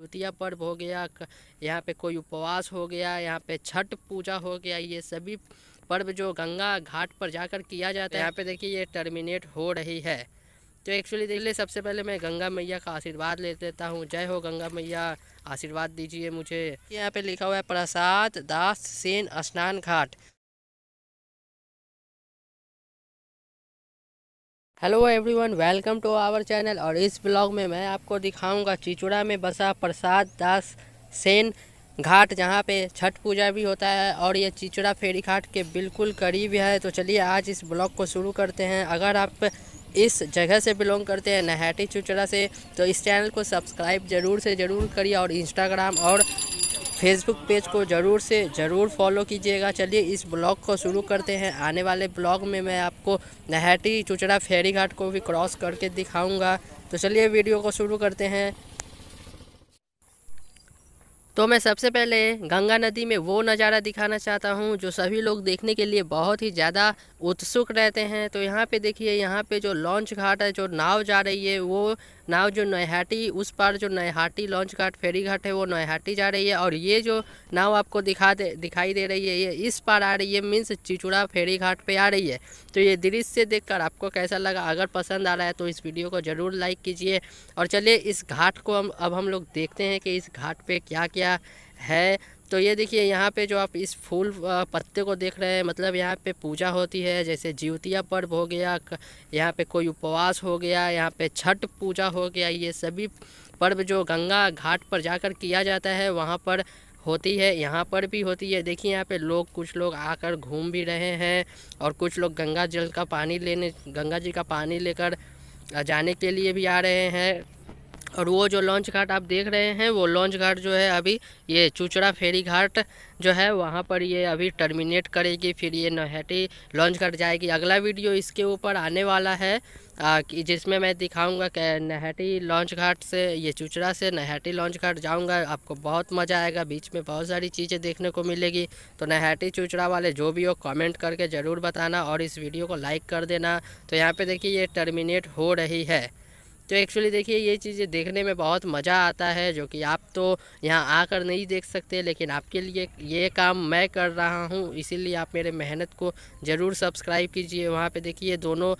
युतिया पर्व हो गया यहाँ पे कोई उपवास हो गया यहाँ पे छठ पूजा हो गया ये सभी पर्व जो गंगा घाट पर जाकर किया जाता है यहाँ पे देखिए ये टर्मिनेट हो रही है तो एक्चुअली देख ले सबसे पहले मैं गंगा मैया का आशीर्वाद ले लेता हूँ जय हो गंगा मैया आशीर्वाद दीजिए मुझे यहाँ पे लिखा हुआ है प्रसाद Das Sen Snan Ghat hello everyone welcome to our channel और इस ब्लॉग में मैं आपको दिखाऊंगा चिचुड़ा में बसा प्रसाद दास सेन घाट जहां पे छठ पूजा भी होता है और ये चिचुड़ा फेरी घाट के बिल्कुल करीब है तो चलिए आज इस ब्लॉग को शुरू करते हैं अगर आप इस जगह से बिलोंग करते हैं नहटी चिचुड़ा से तो इस चैनल को सब्सक्राइब ज़रूर से ज़रूर करिए और इंस्टाग्राम और फेसबुक पेज को ज़रूर से ज़रूर फॉलो कीजिएगा चलिए इस ब्लॉग को शुरू करते हैं आने वाले ब्लॉग में मैं आपको नहटी चुचड़ा फेरी घाट को भी क्रॉस करके दिखाऊंगा तो चलिए वीडियो को शुरू करते हैं तो मैं सबसे पहले गंगा नदी में वो नज़ारा दिखाना चाहता हूँ जो सभी लोग देखने के लिए बहुत ही ज़्यादा उत्सुक रहते हैं तो यहाँ पे देखिए यहाँ पे जो लॉन्च घाट है जो नाव जा रही है वो नाव जो नैहाटी उस पार जो नैहाटी लॉन्च घाट फेरी घाट है वो नैहाटी जा रही है और ये जो नाव आपको दिखा दे दिखाई दे रही है ये इस पार आ रही है मीन्स चिचुड़ा फेरी घाट पे आ रही है तो ये दृश्य देखकर आपको कैसा लगा अगर पसंद आ रहा है तो इस वीडियो को ज़रूर लाइक कीजिए और चलिए इस घाट को हम अब हम लोग देखते हैं कि इस घाट पर क्या क्या है तो ये देखिए यहाँ पे जो आप इस फूल पत्ते को देख रहे हैं मतलब यहाँ पे पूजा होती है जैसे जीवतिया पर्व हो गया यहाँ पे कोई उपवास हो गया यहाँ पे छठ पूजा हो गया ये सभी पर्व जो गंगा घाट पर जाकर किया जाता है वहाँ पर होती है यहाँ पर भी होती है देखिए यहाँ पे लोग कुछ लोग आकर घूम भी रहे हैं और कुछ लोग गंगा जल का पानी लेने गंगा जी का पानी लेकर जाने के लिए भी आ रहे हैं और वो जो लॉन्च घाट आप देख रहे हैं वो लॉन्च घाट जो है अभी ये चुचड़ा फेरी घाट जो है वहाँ पर ये अभी टर्मिनेट करेगी फिर ये नहटी लॉन्च घाट जाएगी अगला वीडियो इसके ऊपर आने वाला है आ, कि जिसमें मैं दिखाऊंगा कि नहटी लॉन्च घाट से ये चुचड़ा से नहटी लॉन्च घाट जाऊँगा आपको बहुत मज़ा आएगा बीच में बहुत सारी चीज़ें देखने को मिलेगी तो नहटी चुचड़ा वाले जो भी हो कॉमेंट करके ज़रूर बताना और इस वीडियो को लाइक कर देना तो यहाँ पर देखिए ये टर्मिनेट हो रही है तो एक्चुअली देखिए ये चीज़ें देखने में बहुत मज़ा आता है जो कि आप तो यहाँ आकर नहीं देख सकते लेकिन आपके लिए ये काम मैं कर रहा हूँ इसीलिए आप मेरे मेहनत को ज़रूर सब्सक्राइब कीजिए वहाँ पे देखिए दोनों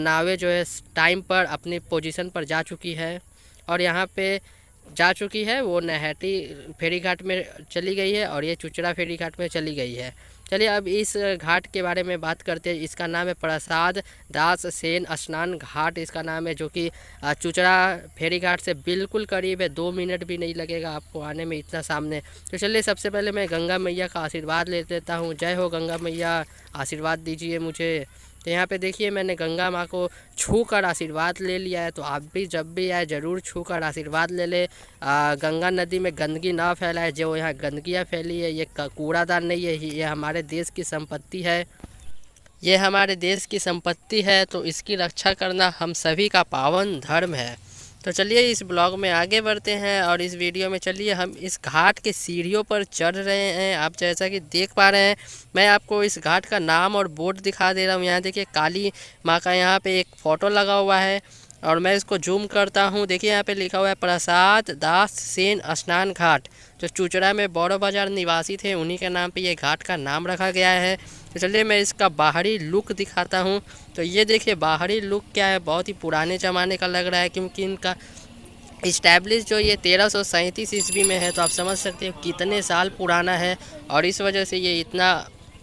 नावें जो है टाइम पर अपनी पोजीशन पर जा चुकी है और यहाँ पे जा चुकी है वो नहटी फेरी घाट में चली गई है और ये चुचड़ा फेरी घाट में चली गई है चलिए अब इस घाट के बारे में बात करते हैं इसका नाम है प्रसाद दास सेन स्नान घाट इसका नाम है जो कि चुचड़ा फेरी घाट से बिल्कुल करीब है दो मिनट भी नहीं लगेगा आपको आने में इतना सामने तो चलिए सबसे पहले मैं गंगा मैया का आशीर्वाद ले लेता हूँ जय हो गंगा मैया आशीर्वाद दीजिए मुझे तो यहाँ पे देखिए मैंने गंगा माँ को छू कर आशीर्वाद ले लिया है तो आप भी जब भी आए ज़रूर छू कर आशीर्वाद ले ले आ, गंगा नदी में गंदगी ना फैलाए जो यहाँ गंदगियाँ फैली है ये कूड़ादान नहीं है ये हमारे हमारे देश की संपत्ति है ये हमारे देश की संपत्ति है तो इसकी रक्षा करना हम सभी का पावन धर्म है तो चलिए इस ब्लॉग में आगे बढ़ते हैं और इस वीडियो में चलिए हम इस घाट के सीढ़ियों पर चढ़ रहे हैं आप जैसा कि देख पा रहे हैं मैं आपको इस घाट का नाम और बोर्ड दिखा दे रहा हूँ यहाँ देखिए काली माँ का यहाँ पे एक फ़ोटो लगा हुआ है और मैं इसको जूम करता हूँ देखिए यहाँ पे लिखा हुआ है प्रसाद दास सेन स्नान घाट जो चुचड़ा में बौरव बाजार निवासी थे उन्हीं के नाम पे ये घाट का नाम रखा गया है तो चलिए मैं इसका बाहरी लुक दिखाता हूँ तो ये देखिए बाहरी लुक क्या है बहुत ही पुराने ज़माने का लग रहा है क्योंकि इनका इस्टेब्लिश जो ये तेरह सौ ईस्वी में है तो आप समझ सकते हो कितने साल पुराना है और इस वजह से ये इतना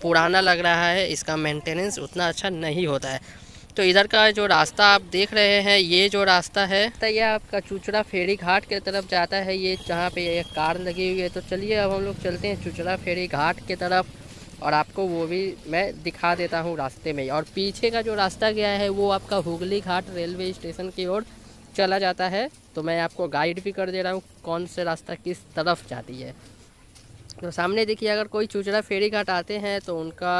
पुराना लग रहा है इसका मेंटेनेंस उतना अच्छा नहीं होता है तो इधर का जो रास्ता आप देख रहे हैं ये जो रास्ता है तो ये आपका चुचड़ा फेरी घाट के तरफ जाता है ये जहाँ पे एक कार लगी हुई है तो चलिए अब हम लोग चलते हैं चुचड़ा फेरी घाट के तरफ और आपको वो भी मैं दिखा देता हूँ रास्ते में और पीछे का जो रास्ता गया है वो आपका हुगली घाट रेलवे स्टेशन की ओर चला जाता है तो मैं आपको गाइड भी कर दे रहा हूँ कौन से रास्ता किस तरफ जाती है तो सामने देखिए अगर कोई चुचड़ा फेरी घाट आते हैं तो उनका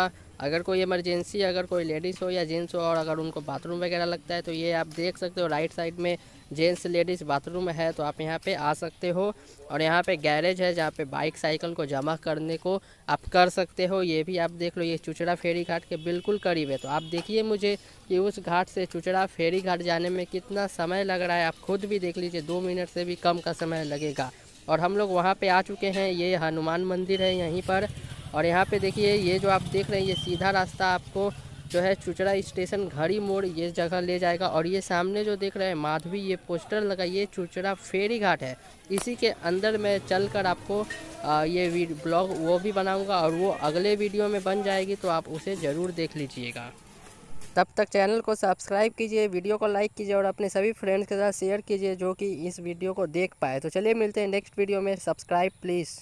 अगर कोई इमरजेंसी अगर कोई लेडीज़ हो या जेंट्स हो और अगर उनको बाथरूम वगैरह लगता है तो ये आप देख सकते हो राइट साइड में जेंट्स लेडीज़ बाथरूम है तो आप यहाँ पे आ सकते हो और यहाँ पे गैरेज है जहाँ पे बाइक साइकिल को जमा करने को आप कर सकते हो ये भी आप देख लो ये चुचड़ा फेरी घाट के बिल्कुल करीब है तो आप देखिए मुझे कि उस घाट से चुचड़ा फेरी घाट जाने में कितना समय लग रहा है आप खुद भी देख लीजिए दो मिनट से भी कम का समय लगेगा और हम लोग वहाँ पर आ चुके हैं ये हनुमान मंदिर है यहीं पर और यहाँ पे देखिए ये जो आप देख रहे हैं ये सीधा रास्ता आपको जो है चुचड़ा स्टेशन घड़ी मोड़ ये जगह ले जाएगा और ये सामने जो देख रहे हैं माधवी ये पोस्टर लगा ये चुचड़ा फेरी घाट है इसी के अंदर मैं चल कर आपको ये ब्लॉग वो भी बनाऊंगा और वो अगले वीडियो में बन जाएगी तो आप उसे ज़रूर देख लीजिएगा तब तक चैनल को सब्सक्राइब कीजिए वीडियो को लाइक कीजिए और अपने सभी फ्रेंड्स के साथ शेयर कीजिए जो कि इस वीडियो को देख पाए तो चलिए मिलते हैं नेक्स्ट वीडियो में सब्सक्राइब प्लीज़